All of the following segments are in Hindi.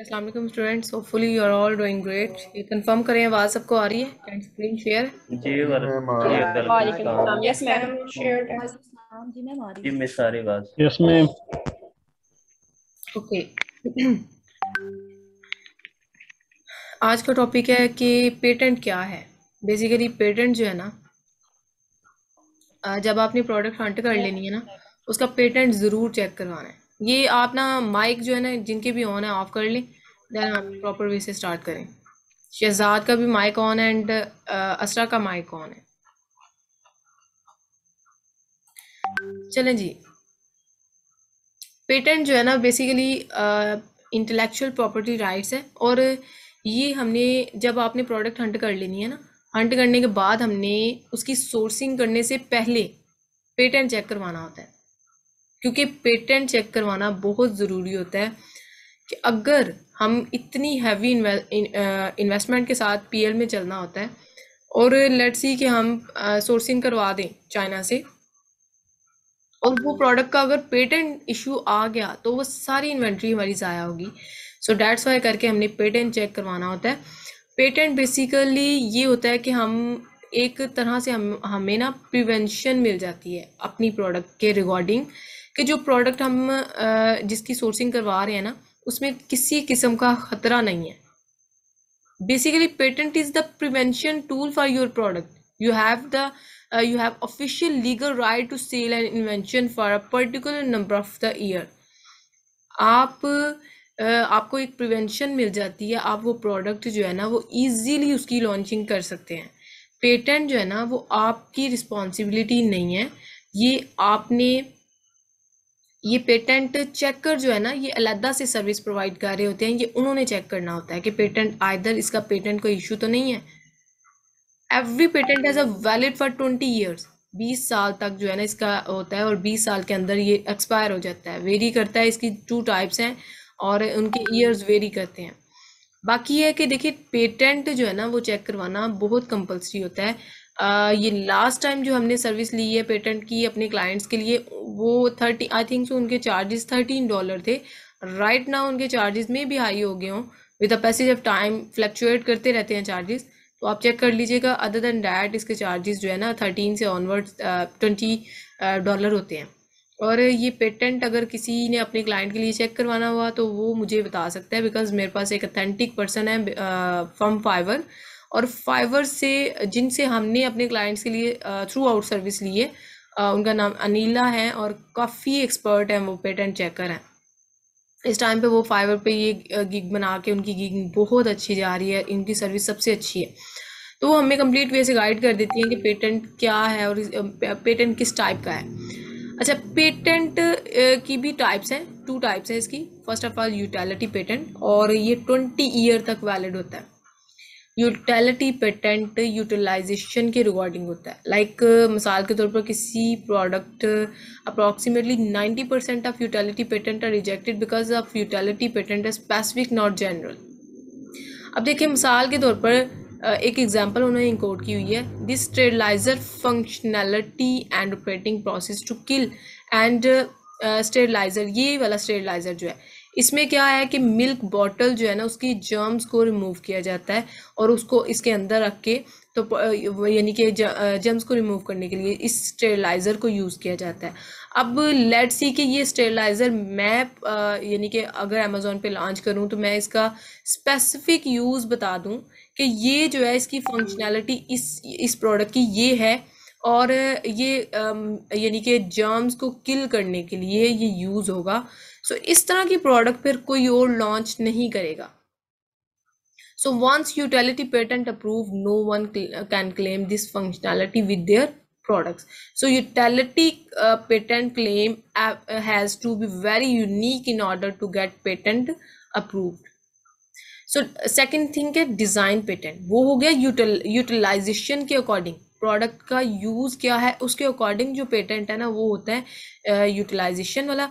Aslam students hopefully you are all doing great ये कंफर्म करें आवाज़ सबको आ रही है कैन स्क्रीन शेयर जी वालेकुम यस मैम शेयर जी मैम आ रही है मैं सारी आवाज़ यस मैम ओके आज का टॉपिक है कि पेटेंट क्या है बेसिकली पेटेंट जो है ना जब आपने प्रोडक्ट हंट कर लेनी है ना उसका पेटेंट ज़रूर चेक करवाना है ये आप ना माइक जो है ना जिनके भी ऑन है ऑफ कर लें देन हम प्रॉपर वे से स्टार्ट करें शहजाद का भी माइक ऑन है एंड असरा का माइक ऑन है चलें जी पेटेंट जो है ना बेसिकली इंटेलेक्चुअल प्रॉपर्टी राइट्स है और ये हमने जब आपने प्रोडक्ट हंट कर लेनी है ना हंट करने के बाद हमने उसकी सोर्सिंग करने से पहले पेटेंट चेक करवाना होता है क्योंकि पेटेंट चेक करवाना बहुत ज़रूरी होता है कि अगर हम इतनी हैवी इन्वेस्टमेंट के साथ पीएल में चलना होता है और लेट सी कि हम सोर्सिंग करवा दें चाइना से और वो प्रोडक्ट का अगर पेटेंट इशू आ गया तो वो सारी इन्वेंट्री हमारी ज़ाया होगी सो डैट्स वाई करके हमने पेटेंट चेक करवाना होता है पेटेंट बेसिकली ये होता है कि हम एक तरह से हम हमें ना प्रिवेंशन मिल जाती है अपनी प्रोडक्ट के रिगार्डिंग कि जो प्रोडक्ट हम जिसकी सोर्सिंग करवा रहे हैं ना उसमें किसी किस्म का ख़तरा नहीं है basically patent is the prevention tool for your product you have the you have official legal right to sell and invention for a particular number of the year आप आपको एक प्रिवेंशन मिल जाती है आप वो प्रोडक्ट जो है ना वो ईजीली उसकी लॉन्चिंग कर सकते हैं पेटेंट जो है ना वो आपकी रिस्पॉन्सिबिलिटी नहीं है ये आपने ये पेटेंट चेकर जो है ना ये अलहदा से सर्विस प्रोवाइड कर रहे होते हैं ये उन्होंने चेक करना होता है कि पेटेंट आयदर इसका पेटेंट कोई इशू तो नहीं है every patent as a valid for twenty years बीस साल तक जो है ना इसका होता है और बीस साल के अंदर ये एक्सपायर हो जाता है वेरी करता है इसकी टू टाइप्स हैं और उनके ईयर्स वेरी करते हैं बाकी है कि देखिए पेटेंट जो है ना वो चेक करवाना बहुत कंपलसरी होता है आ, ये लास्ट टाइम जो हमने सर्विस ली है पेटेंट की अपने क्लाइंट्स के लिए वो थर्टी आई थिंक सो उनके चार्जेस थर्टीन डॉलर थे राइट ना उनके चार्जेस में भी हाई हो गए हों with passage of time fluctuate करते रहते हैं चार्जेस तो आप चेक कर लीजिएगा अदर देन डैट इसके चार्जेस जो है ना थर्टीन से ऑनवर्ड ट्वेंटी डॉलर होते हैं और ये पेटेंट अगर किसी ने अपने क्लाइंट के लिए चेक करवाना हुआ तो वो मुझे बता सकता है बिकॉज मेरे पास एक अथेंटिक पर्सन है फ्रॉम फाइवर और फाइवर से जिनसे हमने अपने क्लाइंट्स के लिए थ्रू आउट सर्विस लिए उनका नाम अनिला है और काफ़ी एक्सपर्ट हैं वो पेटेंट चेकर हैं इस टाइम पे वो फाइवर पे ये गिग बना के उनकी गिग बहुत अच्छी जा रही है इनकी सर्विस सबसे अच्छी है तो वो हमें कंप्लीट वे से गाइड कर देती हैं कि पेटेंट क्या है और पेटेंट किस टाइप का है अच्छा पेटेंट uh, की भी टाइप्स हैं टू टाइप्स हैं इसकी first of all utility patent और ये ट्वेंटी ईयर तक वैलिड होता है यूटिलिटी पेटेंट यूटिलाइजेशन के रिगार्डिंग होता है लाइक like, uh, मिसाल के तौर पर किसी product approximately ninety percent of utility patent are rejected because of utility patent specific not general अब देखिए मिसाल के तौर पर एक एग्जांपल उन्होंने इंकोड की हुई है this sterilizer functionality and operating process to kill and sterilizer ये वाला स्टेरलाइजर जो है इसमें क्या है कि मिल्क बॉटल जो है ना उसकी जर्म्स को रिमूव किया जाता है और उसको इसके अंदर रख के तो यानी कि जर्म्स को रिमूव करने के लिए इस स्टेरलाइज़र को यूज़ किया जाता है अब लेट सी कि ये स्टेरलाइज़र मैं यानी कि अगर अमेज़ोन पे लॉन्च करूँ तो मैं इसका स्पेसिफिक यूज़ बता दूँ कि ये जो है इसकी फंक्शनैलिटी इस इस प्रोडक्ट की ये है और ये यानी कि जर्म्स को किल करने के लिए ये यूज़ होगा सो so, इस तरह की प्रोडक्ट फिर कोई और लॉन्च नहीं करेगा so once utility patent approve no one can claim this functionality with their products so utility patent claim has to be very unique in order to get patent get so second thing है डिज़ाइन पेटेंट वो हो गया यूटिल यूटिलाइजेशन के अकॉर्डिंग प्रोडक्ट का यूज़ क्या है उसके अकॉर्डिंग जो पेटेंट है ना वो होता है यूटिलाइजेशन वाला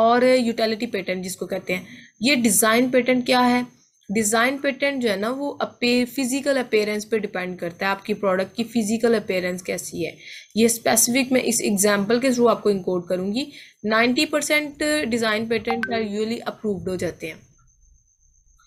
और यूटिलिटी पेटेंट जिसको कहते हैं ये डिज़ाइन पेटेंट क्या है डिज़ाइन पेटेंट जो है ना वो अपे फिजिकल अपेयरेंस पे डिपेंड करता है आपकी प्रोडक्ट की फिजिकल अपेयरेंस कैसी है ये स्पेसिफिक मैं इस एग्जांपल के थ्रू आपको इंकोड करूँगी 90% डिज़ाइन पेटेंट यूजली अप्रूव्ड हो जाते हैं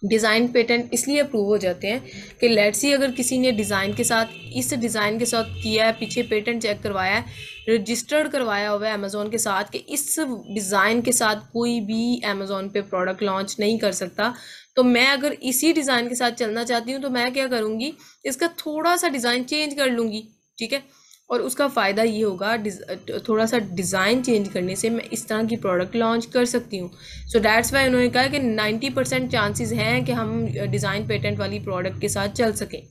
डिज़ाइन पेटेंट इसलिए अप्रूव हो जाते हैं कि लेट्स ही अगर किसी ने डिज़ाइन के साथ इस डिज़ाइन के साथ किया है पीछे पेटेंट चेक करवाया है रजिस्टर्ड करवाया हुआ है अमेज़ोन के साथ कि इस डिज़ाइन के साथ कोई भी अमेज़ोन पे प्रोडक्ट लॉन्च नहीं कर सकता तो मैं अगर इसी डिज़ाइन के साथ चलना चाहती हूँ तो मैं क्या करूँगी इसका थोड़ा सा डिज़ाइन चेंज कर लूँगी ठीक है और उसका फ़ायदा ये होगा थोड़ा सा डिज़ाइन चेंज करने से मैं इस तरह की प्रोडक्ट लॉन्च कर सकती हूँ सो डैट्स वाई उन्होंने कहा कि 90 परसेंट चांसेज़ हैं कि हम डिज़ाइन पेटेंट वाली प्रोडक्ट के साथ चल सकें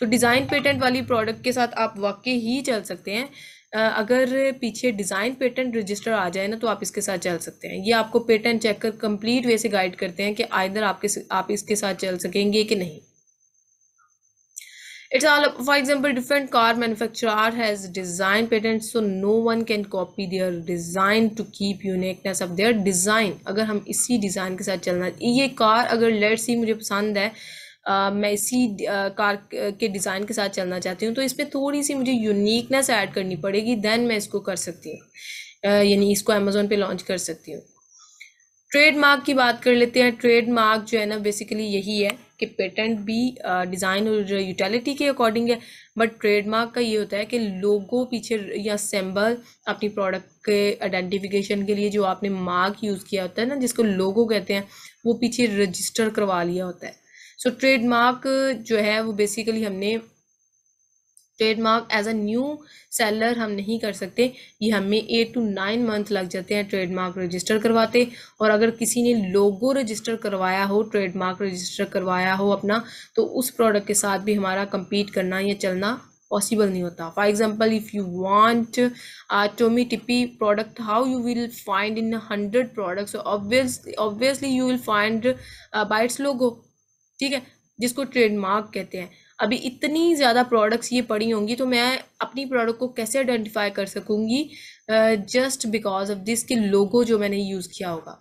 तो डिज़ाइन पेटेंट वाली प्रोडक्ट के साथ आप वाकई ही चल सकते हैं अगर पीछे डिज़ाइन पेटेंट रजिस्टर आ जाए ना तो आप इसके साथ चल सकते हैं ये आपको पेटेंट चेक कर कम्प्लीट वे से गाइड करते हैं कि आइधर आपके आप इसके साथ चल सकेंगे कि नहीं it's all for example different car manufacturer has design patents so no one can copy their design to keep uniqueness of their design agar hum isi design ke sath chalna ye car agar let's see mujhe pasand hai Uh, मैं इसी uh, कार के डिज़ाइन के साथ चलना चाहती हूँ तो इस पर थोड़ी सी मुझे यूनिकनेस ऐड करनी पड़ेगी देन मैं इसको कर सकती हूँ uh, यानी इसको अमेज़ोन पे लॉन्च कर सकती हूँ ट्रेडमार्क की बात कर लेते हैं ट्रेडमार्क जो है ना बेसिकली यही है कि पेटेंट भी डिज़ाइन और यूटिलिटी के अकॉर्डिंग है बट ट्रेडमार्क का ये होता है कि लोगों पीछे या सिंबल अपनी प्रोडक्ट के आइडेंटिफिकेशन के लिए जो आपने मार्क यूज़ किया होता है ना जिसको लोगो कहते हैं वो पीछे रजिस्टर करवा लिया होता है सो so, ट्रेडमार्क जो है वो बेसिकली हमने trademark as a new seller हम नहीं कर सकते ये हमें एट टू नाइन मंथ लग जाते हैं ट्रेडमार्क रजिस्टर करवाते और अगर किसी ने लोगो रजिस्टर करवाया हो ट्रेडमार्क रजिस्टर करवाया हो अपना तो उस प्रोडक्ट के साथ भी हमारा कंपीट करना या चलना पॉसिबल नहीं होता for example if you want टोमी टिपी product how you will find in hundred products obviously you will find bites logo ठीक है जिसको ट्रेडमार्क कहते हैं अभी इतनी ज़्यादा प्रोडक्ट्स ये पड़ी होंगी तो मैं अपनी प्रोडक्ट को कैसे आइडेंटिफाई कर सकूँगी जस्ट बिकॉज ऑफ दिस के लोगो जो मैंने यूज़ किया होगा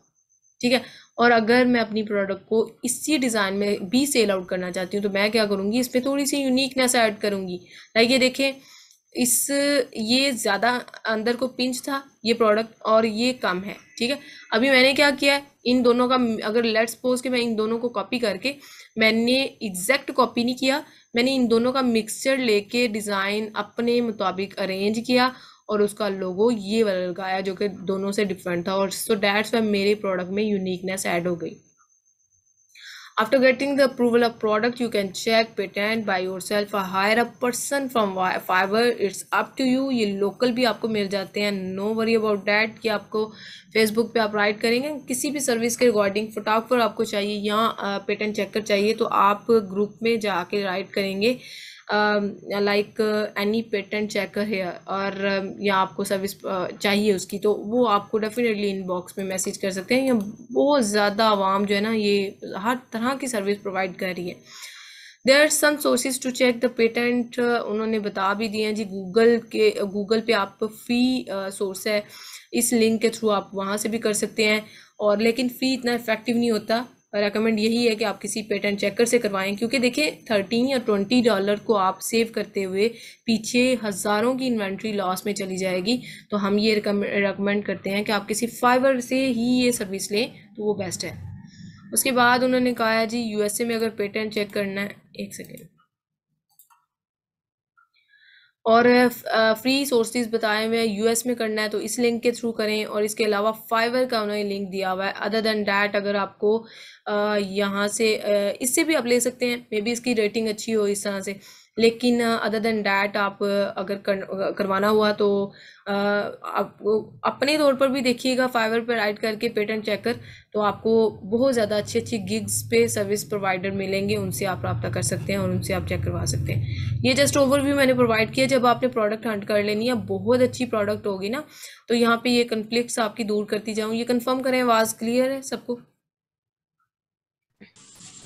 ठीक है और अगर मैं अपनी प्रोडक्ट को इसी डिज़ाइन में भी सेल आउट करना चाहती हूँ तो मैं क्या करूँगी इस पर थोड़ी सी यूनिकनेस ऐड करूँगी लाइक ये देखें इस ये ज़्यादा अंदर को पिंच था ये प्रोडक्ट और ये कम है ठीक है अभी मैंने क्या किया है इन दोनों का अगर लेट्स पोज के मैं इन दोनों को कॉपी करके मैंने एग्जैक्ट कॉपी नहीं किया मैंने इन दोनों का मिक्सचर लेके डिज़ाइन अपने मुताबिक अरेंज किया और उसका लोगो ये वाला लगाया जो कि दोनों से डिफरेंट था और सो डैट्स वाई मेरे प्रोडक्ट में यूनिकनेस ऐड हो गई After getting the approval of product, you can check patent by yourself or hire a person from Fiverr. It's up to you. ये local भी आपको मिल जाते हैं No worry about that कि आपको Facebook पे आप राइट करेंगे किसी भी सर्विस के रिगार्डिंग फटाफट आपको चाहिए या checker चेकर चाहिए तो आप ग्रुप में जाके write करेंगे लाइक एनी पेटेंट चेक है और uh, या आपको सर्विस uh, चाहिए उसकी तो वो आपको डेफिनेटली इनबॉक्स में मैसेज कर सकते हैं या बहुत ज़्यादा आवाम जो है ना ये हर तरह की सर्विस प्रोवाइड कर रही है there are some sources to check the patent उन्होंने बता भी दिए हैं जी गूगल के गूगल पे आप फ्री सोर्स uh, है इस लिंक के थ्रू आप वहाँ से भी कर सकते हैं और लेकिन फ़ी इतना इफेक्टिव नहीं होता रेकमेंड यही है कि आप किसी पेटेंट चेकर से करवाएं क्योंकि देखिए थर्टीन या ट्वेंटी डॉलर को आप सेव करते हुए पीछे हज़ारों की इन्वेंट्री लॉस में चली जाएगी तो हम ये रेकमेंड करते हैं कि आप किसी फाइवर से ही ये सर्विस लें तो वो बेस्ट है उसके बाद उन्होंने कहा है जी यूएसए में अगर पेटेंट चेक करना है एक सेकेंड और फ्री सोर्सेज बताए हुए यूएस में करना है तो इस लिंक के थ्रू करें और इसके अलावा फाइवर का उन्होंने लिंक दिया हुआ है अदर देन डैट अगर आपको यहाँ से इससे भी आप ले सकते हैं मे बी इसकी रेटिंग अच्छी हो इस तरह से लेकिन अदर देन डैट आप अगर कर, करवाना हुआ तो आप अपने तौर पर भी देखिएगा फाइवर पर राइड करके पेटेंट चेकर तो आपको बहुत ज़्यादा अच्छी अच्छी गिग्स पे सर्विस प्रोवाइडर मिलेंगे उनसे आप रब्ता कर सकते हैं और उनसे आप चेक करवा सकते हैं ये जस्ट ओवर भी मैंने प्रोवाइड किया जब आपने प्रोडक्ट हंट कर लेनी है बहुत अच्छी प्रोडक्ट होगी ना तो यहाँ पे ये कन्फ्लिक्ट आपकी दूर करती जाऊँ ये कन्फर्म करें आवाज़ क्लियर है सबको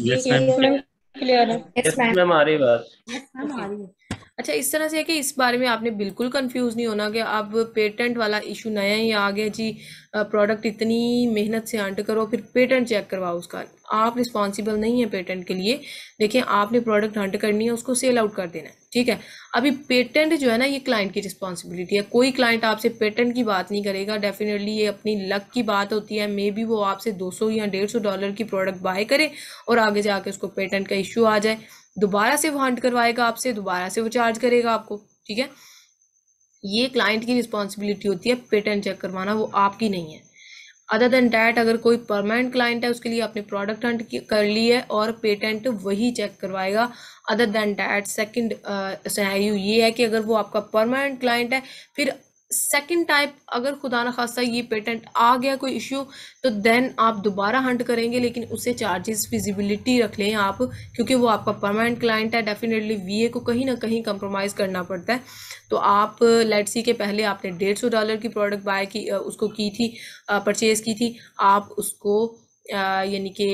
yes, क्लियर है यस मैम आ रही बात यस मैम आ रही है अच्छा इस तरह से है कि इस बारे में आपने बिल्कुल कंफ्यूज नहीं होना कि अब पेटेंट वाला इशू नया ही आ गया जी प्रोडक्ट इतनी मेहनत से हंट करो फिर पेटेंट चेक करवाओ उसका आप रिस्पॉन्सिबल नहीं है पेटेंट के लिए देखिए आपने प्रोडक्ट हंट करनी है उसको सेल आउट कर देना है ठीक है अभी पेटेंट जो है ना ये क्लाइंट की रिस्पॉन्सिबिलिटी है कोई क्लाइंट आपसे पेटेंट की बात नहीं करेगा डेफिनेटली ये अपनी लक की बात होती है मे बी वो आपसे 200 या 150 डॉलर की प्रोडक्ट बाय करे और आगे जाके उसको पेटेंट का इश्यू आ जाए दोबारा से वो हंट करवाएगा आपसे दोबारा से वो चार्ज करेगा आपको ठीक है ये क्लाइंट की रिस्पॉन्सिबिलिटी होती है पेटेंट चेक करवाना वो आपकी नहीं है अदर देन डैट अगर कोई परमानेंट क्लाइंट है उसके लिए आपने प्रोडक्ट हंट कर ली है और पेटेंट वही चेक करवाएगा other than that second scenario ये है कि अगर वो आपका परमानेंट क्लाइंट है फिर सेकेंड टाइप अगर खुदा न खासा ये पेटेंट आ गया कोई इशू तो देन आप दोबारा हंट करेंगे लेकिन उसे चार्जेस फिजिबिलिटी रख लें आप क्योंकि वो आपका परमानेंट क्लाइंट है डेफिनेटली वीए को कहीं ना कहीं कंप्रोमाइज़ करना पड़ता है तो आप लेट सी के पहले आपने डेढ़ सौ डॉलर की प्रोडक्ट बाय की उसको की थी परचेज़ की थी आप उसको यानी कि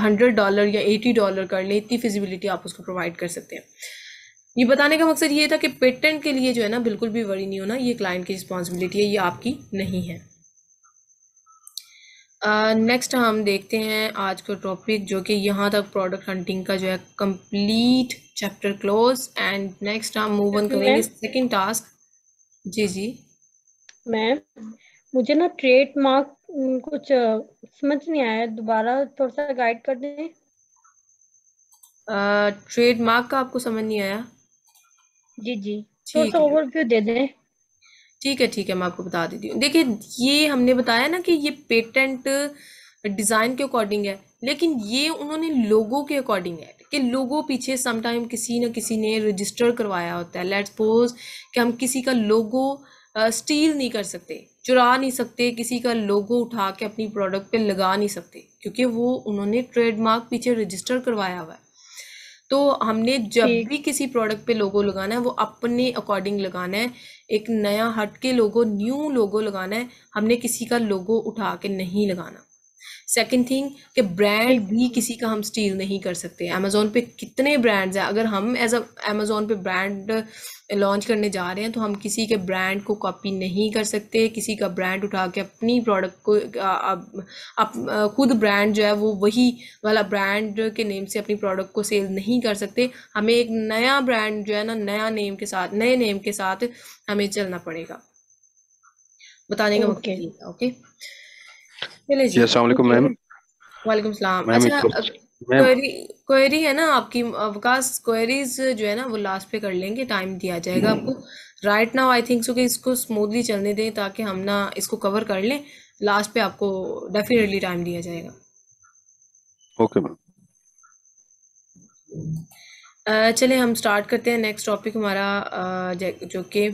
हंड्रेड डॉलर या एटी डॉलर कर लें इतनी फिजिबिलिटी आप उसको प्रोवाइड कर सकते हैं ये बताने का मकसद ये था कि पेटेंट के लिए जो है ना बिल्कुल भी वरी नहीं होना ये क्लाइंट की रिस्पॉन्सिबिलिटी है ये आपकी नहीं है नेक्स्ट uh, हम देखते हैं आज का टॉपिक जो कि यहाँ तक प्रोडक्ट हंटिंग का जो है complete chapter close and next हम मूव ऑन करेंगे सेकंड टास्क जी जी मैम मुझे ना ट्रेडमार्क कुछ समझ नहीं आया दोबारा थोड़ा सा गाइड कर दें ट्रेडमार्क uh, का आपको समझ नहीं आया जी जी थोड़ा सा ओवरव्यू दे दें ठीक है ठीक है मैं आपको बता देती हूँ देखिए ये हमने बताया ना कि ये पेटेंट डिज़ाइन के अकॉर्डिंग है लेकिन ये उन्होंने लोगों के अकॉर्डिंग है कि लोगों पीछे समटाइम किसी न किसी ने रजिस्टर करवाया होता है लेट सपोज कि हम किसी का लोगो स्टील नहीं कर सकते चुरा नहीं सकते किसी का लोगो उठा के अपनी प्रोडक्ट पे लगा नहीं सकते क्योंकि वो उन्होंने ट्रेडमार्क पीछे रजिस्टर करवाया हुआ है तो हमने जब भी किसी प्रोडक्ट पे लोगो लगाना है वो अपने अकॉर्डिंग लगाना है एक नया हट के लोगो न्यू लोगो लगाना है हमने किसी का लोगो उठा के नहीं लगाना सेकेंड थिंग कि ब्रांड भी किसी का हम स्टील नहीं कर सकते अमेजोन पे कितने ब्रांड्स हैं अगर हम एज अ अमेजोन पे ब्रांड लॉन्च करने जा रहे हैं तो हम किसी के ब्रांड को कॉपी नहीं कर सकते किसी का ब्रांड उठा के अपनी प्रोडक्ट को आप, खुद ब्रांड जो है वो वही वाला ब्रांड के नेम से अपनी प्रोडक्ट को सेल नहीं कर सकते हमें एक नया ब्रांड जो है ना नया नेम के साथ नए नेम के साथ हमें चलना पड़ेगा बताने का okay. मतलब ओके जी अस्सलाम मैम वालेकुम सलाम अच्छा क्वेरी क्वेरी है ना आपकी अवकाश क्वेरीज जो है ना वो लास्ट पे कर लेंगे टाइम दिया जाएगा hmm. आपको right now I think so कि इसको स्मूथली चलने दें ताकि हम ना इसको कवर कर लें लास्ट पे आपको डेफिनेटली टाइम दिया जाएगा ओके मैम चले हम स्टार्ट करते हैं नेक्स्ट टॉपिक हमारा जो कि